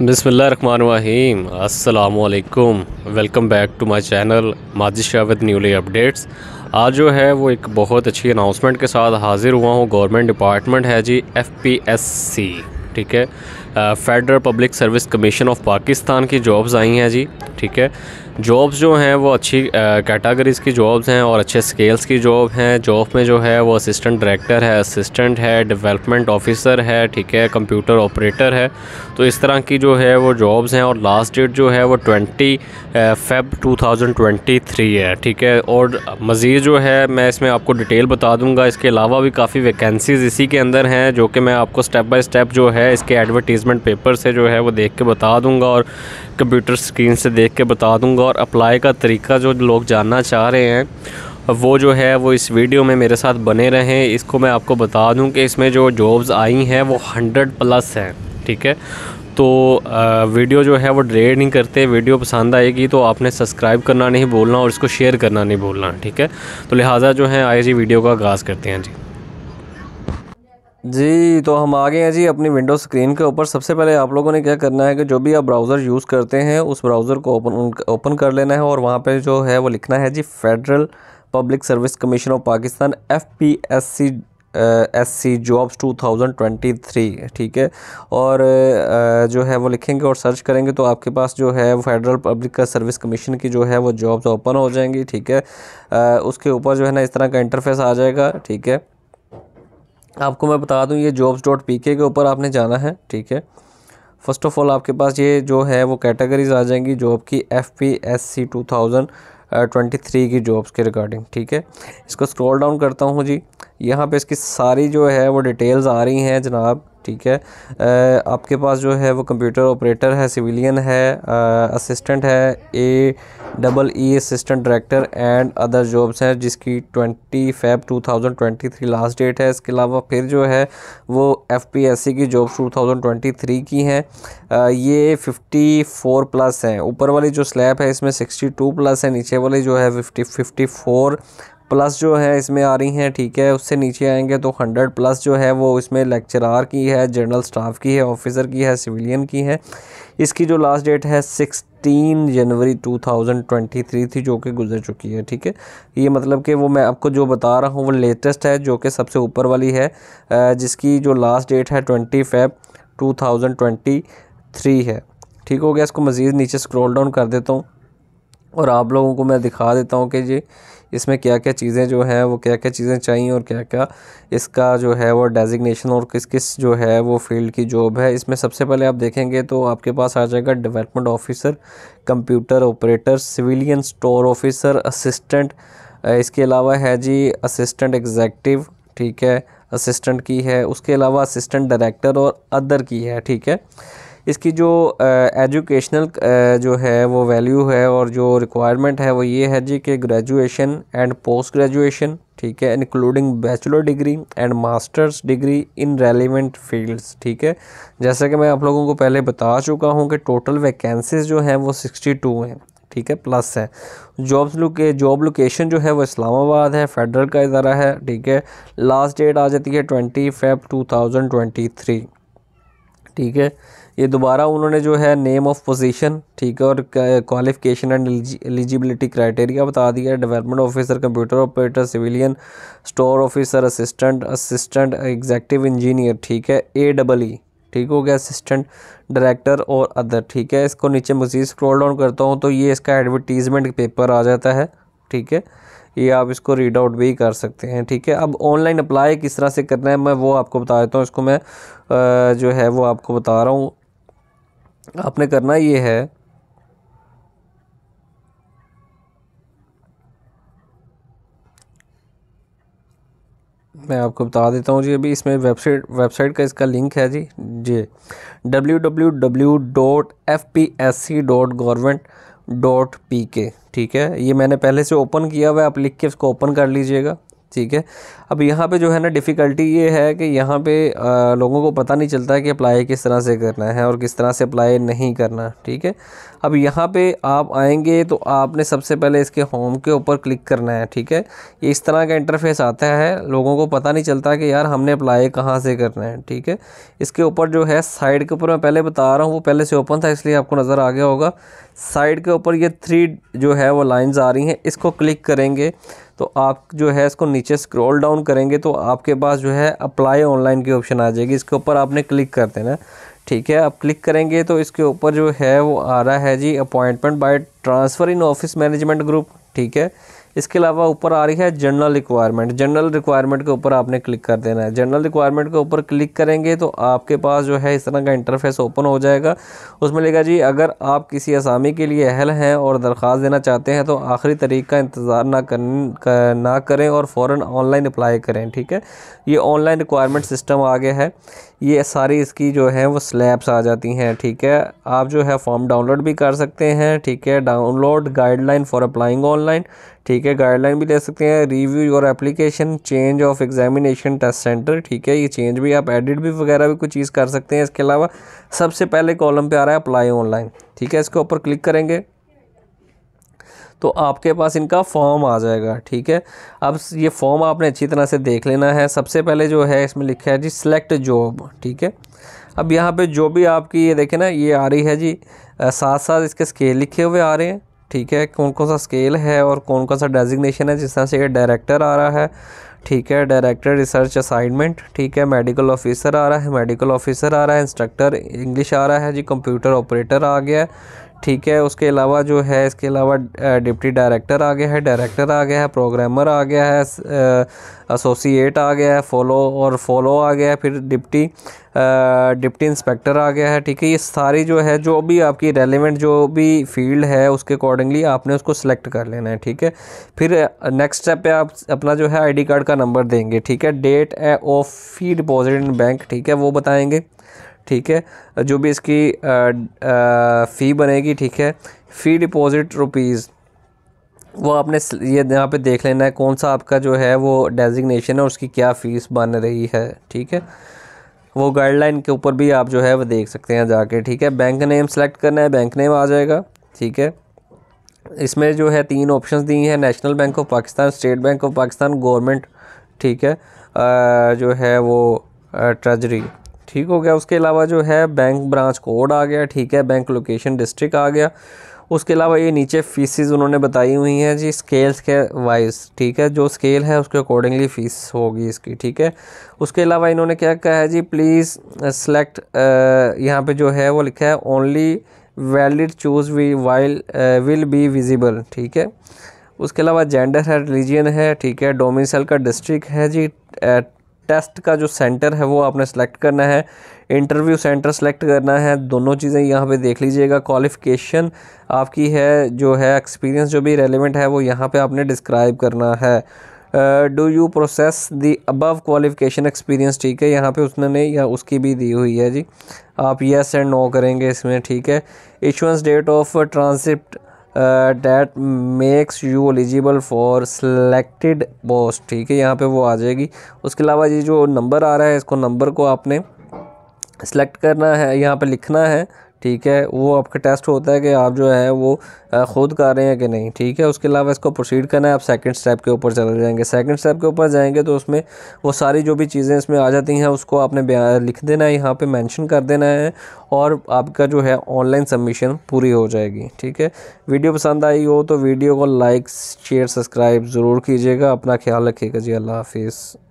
बिसमीम अल्लाम welcome back to my channel माजी शावत न्यूली अपडेट्स आज जो है वो एक बहुत अच्छी अनाउंसमेंट के साथ हाज़िर हुआ हूँ गवर्नमेंट डिपार्टमेंट है जी एफ पी एस सी ठीक है federal public service commission of Pakistan की जॉब्स आई हैं जी ठीक है जॉब्स जो हैं वो अच्छी कैटागरीज़ की जॉब्स हैं और अच्छे स्केल्स की जॉब हैं जॉब में जो है वो असिस्टेंट डायरेक्टर है असिस्टेंट है डेवलपमेंट ऑफिसर है ठीक है कंप्यूटर ऑपरेटर है तो इस तरह की जो है वो जॉब्स हैं और लास्ट डेट जो है वो ट्वेंटी फेब थ्री है ठीक है और मज़ीद जो है मैं इसमें आपको डिटेल बता दूँगा इसके अलावा भी काफ़ी वैकेंसीज़ इसी के अंदर हैं जो कि मैं आपको स्टेप बाई स्टेप जो है इसके एडवर्टीज़ असेसमेंट पेपर से जो है वो देख के बता दूंगा और कंप्यूटर स्क्रीन से देख के बता दूंगा और अप्लाई का तरीका जो लोग जानना चाह रहे हैं वो जो है वो इस वीडियो में मेरे साथ बने रहें इसको मैं आपको बता दूँ कि इसमें जो जॉब्स आई हैं वो हंड्रेड प्लस हैं ठीक है तो वीडियो जो है वो ड्रेड नहीं करते वीडियो पसंद आएगी तो आपने सब्सक्राइब करना नहीं भूलना और इसको शेयर करना नहीं भूलना ठीक है तो लिहाजा जो है आइए जी वीडियो का आगाज़ करते हैं जी जी तो हम आ गए हैं जी अपनी विंडो स्क्रीन के ऊपर सबसे पहले आप लोगों ने क्या करना है कि जो भी आप ब्राउज़र यूज़ करते हैं उस ब्राउज़र को ओपन ओपन कर लेना है और वहाँ पे जो है वो लिखना है जी federal public service commission of Pakistan F P S C S C jobs 2023 ठीक है और जो है वो लिखेंगे और सर्च करेंगे तो आपके पास जो है फेडरल पब्लिक का सर्विस कमीशन की जो है वो जॉब्स ओपन हो जाएंगी ठीक है उसके ऊपर जो है ना इस तरह का इंटरफेस आ जाएगा ठीक है आपको मैं बता दूं ये जॉब्स डॉट पी के ऊपर आपने जाना है ठीक है फर्स्ट ऑफ ऑल आपके पास ये जो है वो कैटेगरीज आ जाएंगी जॉब की F P S C two thousand twenty three की जॉब्स के रिगार्डिंग ठीक है इसको स्क्रॉल डाउन करता हूँ जी यहाँ पे इसकी सारी जो है वो डिटेल्स आ रही हैं जनाब ठीक है आपके पास जो है वो कंप्यूटर ऑपरेटर है सिविलियन है असिस्टेंट है A double E assistant director and other jobs हैं जिसकी twenty Feb two thousand twenty three last date है इसके अलावा फिर जो है वो एफ पी एस सी की jobs two thousand twenty three की हैं ये फिफ्टी फोर प्लस हैं ऊपर वाली जो स्लैब है इसमें सिक्सटी टू प्लस है नीचे वाली जो है फिफ्टी फिफ्टी फोर प्लस जो है इसमें आ रही हैं ठीक है उससे नीचे आएंगे तो हंड्रेड प्लस जो है वो इसमें लेक्चरार की है जनरल स्टाफ की है ऑफिसर की है सिविलियन की है इसकी जो लास्ट डेट है सिक्सटीन जनवरी 2023 थी जो कि गुजर चुकी है ठीक है ये मतलब कि वो मैं आपको जो बता रहा हूँ वो लेटेस्ट है जो कि सबसे ऊपर वाली है जिसकी जो लास्ट डेट है ट्वेंटी फेब टू है ठीक हो गया इसको मज़ीद नीचे स्क्रॉल डाउन कर देता हूँ और आप लोगों को मैं दिखा देता हूँ कि जी इसमें क्या क्या चीज़ें जो हैं वो क्या क्या चीज़ें चाहिए और क्या क्या इसका जो है वो डेजिग्नेशन और किस किस जो है वो फील्ड की जॉब है इसमें सबसे पहले आप देखेंगे तो आपके पास आ जाएगा development officer computer operator civilian store officer assistant इसके अलावा है जी असिस्टेंट एग्जैक्टिव ठीक है असिस्टेंट की है उसके अलावा असिस्टेंट डायरेक्टर और अदर की है ठीक है इसकी जो एजुकेशनल जो है वो वैल्यू है और जो रिक्वायरमेंट है वो ये है जी कि ग्रेजुएशन एंड पोस्ट ग्रेजुएशन ठीक है including bachelor degree and masters degree in relevant fields ठीक है जैसा कि मैं आप लोगों को पहले बता चुका हूँ कि टोटल वैकेंसीज जो हैं वो सिक्सटी टू हैं ठीक है प्लस है जॉब्स लोके जॉब लोकेशन जो है वो इस्लामाबाद है फेडरल का इदारा है ठीक है लास्ट डेट आ जाती है twenty Feb two thousand twenty three ठीक है ये दोबारा उन्होंने जो है नेम ऑफ पोजीशन ठीक है और क्वालिफिकेशन एंड एलिजिबिलिटी क्राइटेरिया बता दिया development officer computer operator civilian store officer assistant assistant executive engineer ठीक है ए डबल ई ठीक हो गया असिस्टेंट डायरेक्टर और अदर ठीक है इसको नीचे मजीद स्क्रॉल डाउन करता हूँ तो ये इसका एडवर्टीज़मेंट पेपर आ जाता है ठीक है ये आप इसको रीड आउट भी कर सकते हैं ठीक है अब ऑनलाइन अप्लाई किस तरह से करना है मैं वो आपको बता देता हूँ इसको मैं आ, जो है वो आपको बता रहा हूँ आपने करना ये है मैं आपको बता देता हूँ जी अभी इसमें वेबसाइट वेबसाइट का इसका लिंक है जी जी W W W dot F P S C dot government dot P K ठीक है ये मैंने पहले से ओपन किया हुआ है आप लिख के इसको ओपन कर लीजिएगा ठीक है अब यहाँ पे जो है ना डिफ़िकल्टी ये है कि यहाँ पे आ, लोगों को पता नहीं चलता है कि अप्लाई किस तरह से करना है और किस तरह से अप्लाई नहीं करना ठीक है अब यहाँ पे आप आएंगे तो आपने सबसे पहले इसके होम के ऊपर क्लिक करना है ठीक है ये इस तरह का इंटरफेस आता है लोगों को पता नहीं चलता कि यार हमने अप्लाई कहाँ से करना है ठीक है इसके ऊपर जो है साइड के ऊपर मैं पहले बता रहा हूँ वो पहले से ओपन था इसलिए आपको नज़र आ गया होगा साइड के ऊपर ये थ्री जो है वो लाइन्स आ रही हैं इसको क्लिक करेंगे तो आप जो है इसको नीचे स्क्रॉल डाउन ऑन करेंगे तो आपके पास जो है अप्लाई ऑनलाइन की ऑप्शन आ जाएगी इसके ऊपर आपने क्लिक कर देना ठीक है आप क्लिक करेंगे तो इसके ऊपर जो है वो आ रहा है जी appointment by transfer in office management group ठीक है इसके अलावा ऊपर आ रही है जनरल रिक्वायरमेंट जनरल रिक्वायरमेंट के ऊपर आपने क्लिक कर देना है जनरल रिक्वायरमेंट के ऊपर क्लिक करेंगे तो आपके पास जो है इस तरह का इंटरफेस ओपन हो जाएगा उसमें लिखा जी अगर आप किसी असामी के लिए अहल हैं और दरख्वास्त देना चाहते हैं तो आखिरी तरीक़ का इंतज़ार ना कर, कर ना करें और फ़ौर ऑनलाइन अप्लाई करें ठीक है ये ऑनलाइन रिक्वायरमेंट सिस्टम आ गया है ये सारी इसकी जो है वो स्लैब्स आ जाती हैं ठीक है आप जो है फॉर्म डाउनलोड भी कर सकते हैं ठीक है download guideline for applying online ठीक है गाइडलाइन भी ले सकते हैं review your application change of examination test centre ठीक है ये चेंज भी आप एडिट भी वगैरह भी कुछ चीज़ कर सकते हैं इसके अलावा सबसे पहले कॉलम पे आ रहा है अप्लाई ऑनलाइन ठीक है इसके ऊपर क्लिक करेंगे तो आपके पास इनका फॉर्म आ जाएगा ठीक है अब ये फॉर्म आपने अच्छी तरह से देख लेना है सबसे पहले जो है इसमें लिखा है जी सेलेक्ट जॉब ठीक है अब यहाँ पे जो भी आपकी ये देखें ना ये आ रही है जी साथ साथ इसके स्केल लिखे हुए आ रहे हैं ठीक है कौन कौन सा स्केल है और कौन कौन सा डेजिग्नेशन है जिस तरह से ये डायरेक्टर आ रहा है ठीक है डायरेक्टर रिसर्च असाइनमेंट ठीक है मेडिकल ऑफिसर आ रहा है मेडिकल ऑफिसर आ रहा है इंस्ट्रक्टर इंग्लिश आ रहा है जी कंप्यूटर ऑपरेटर आ गया है ठीक है उसके अलावा जो है इसके अलावा डिप्टी डायरेक्टर आ गया है डायरेक्टर आ गया है प्रोग्रामर आ गया है एसोसिएट आ गया है फॉलो और फॉलो आ गया है फिर डिप्टी डिप्टी इंस्पेक्टर आ गया है ठीक है ये सारी जो है जो भी आपकी रेलिवेंट जो भी फील्ड है उसके अकॉर्डिंगली आपने उसको सेलेक्ट कर लेना है ठीक है फिर नेक्स्ट स्टेप पे आप अपना जो है आईडी कार्ड का नंबर देंगे ठीक है date of fee deposit in bank ठीक है वो बताएंगे ठीक है जो भी इसकी आ, आ, फ़ी बनेगी ठीक है फ़ी डिपॉज़िट रुपीज़ वो आपने ये यहाँ पे देख लेना है कौन सा आपका जो है वो डेजिग्नेशन है उसकी क्या फ़ीस बन रही है ठीक है वो गाइडलाइन के ऊपर भी आप जो है वो देख सकते हैं जाके ठीक है बैंक नेम सेलेक्ट करना है बैंक नेम आ जाएगा ठीक है इसमें जो है तीन ऑप्शंस दी हैं National Bank of Pakistan State Bank of Pakistan government ठीक है आ, जो है वो ट्रेजरी ठीक हो गया उसके अलावा जो है बैंक ब्रांच कोड आ गया ठीक है बैंक लोकेशन डिस्ट्रिक्ट आ गया उसके अलावा ये नीचे फीसिस उन्होंने बताई हुई हैं जी स्केल्स के वाइज ठीक है जो स्केल है उसके अकॉर्डिंगली फ़ीस होगी इसकी ठीक है उसके अलावा इन्होंने क्या कहा है जी प्लीज़ सेलेक्ट uh, uh, यहाँ पे जो है वो लिखा है only valid choose we while will be visible ठीक है उसके अलावा जेंडर है रिलीजन है ठीक है डोमिसल का डिस्ट्रिक्ट है जी uh, टेस्ट का जो सेंटर है वो आपने सेलेक्ट करना है इंटरव्यू सेंटर सेलेक्ट करना है दोनों चीज़ें यहाँ पे देख लीजिएगा क्वालिफ़िकेशन आपकी है जो है एक्सपीरियंस जो भी रेलिवेंट है वो यहाँ पे आपने डिस्क्राइब करना है do you process the above qualification experience ठीक है यहाँ पे उसने या उसकी भी दी हुई है जी आप येस एंड नो करेंगे इसमें ठीक है issuance date of transcript that makes you eligible for selected post ठीक है यहाँ पे वो आ जाएगी उसके अलावा ये जो नंबर आ रहा है इसको नंबर को आपने सेलेक्ट करना है यहाँ पे लिखना है ठीक है वो आपका टेस्ट होता है कि आप जो है वो ख़ुद कर रहे हैं कि नहीं ठीक है उसके अलावा इसको प्रोसीड करना है आप सेकंड स्टेप के ऊपर चले जाएंगे सेकंड स्टेप के ऊपर जाएंगे तो उसमें वो सारी जो भी चीज़ें इसमें आ जाती हैं उसको आपने लिख देना है यहाँ पे मेंशन कर देना है और आपका जो है ऑनलाइन सबमिशन पूरी हो जाएगी ठीक है वीडियो पसंद आई हो तो वीडियो को लाइक शेयर सब्सक्राइब ज़रूर कीजिएगा अपना ख्याल रखिएगा जी अल्लाह हाफिज़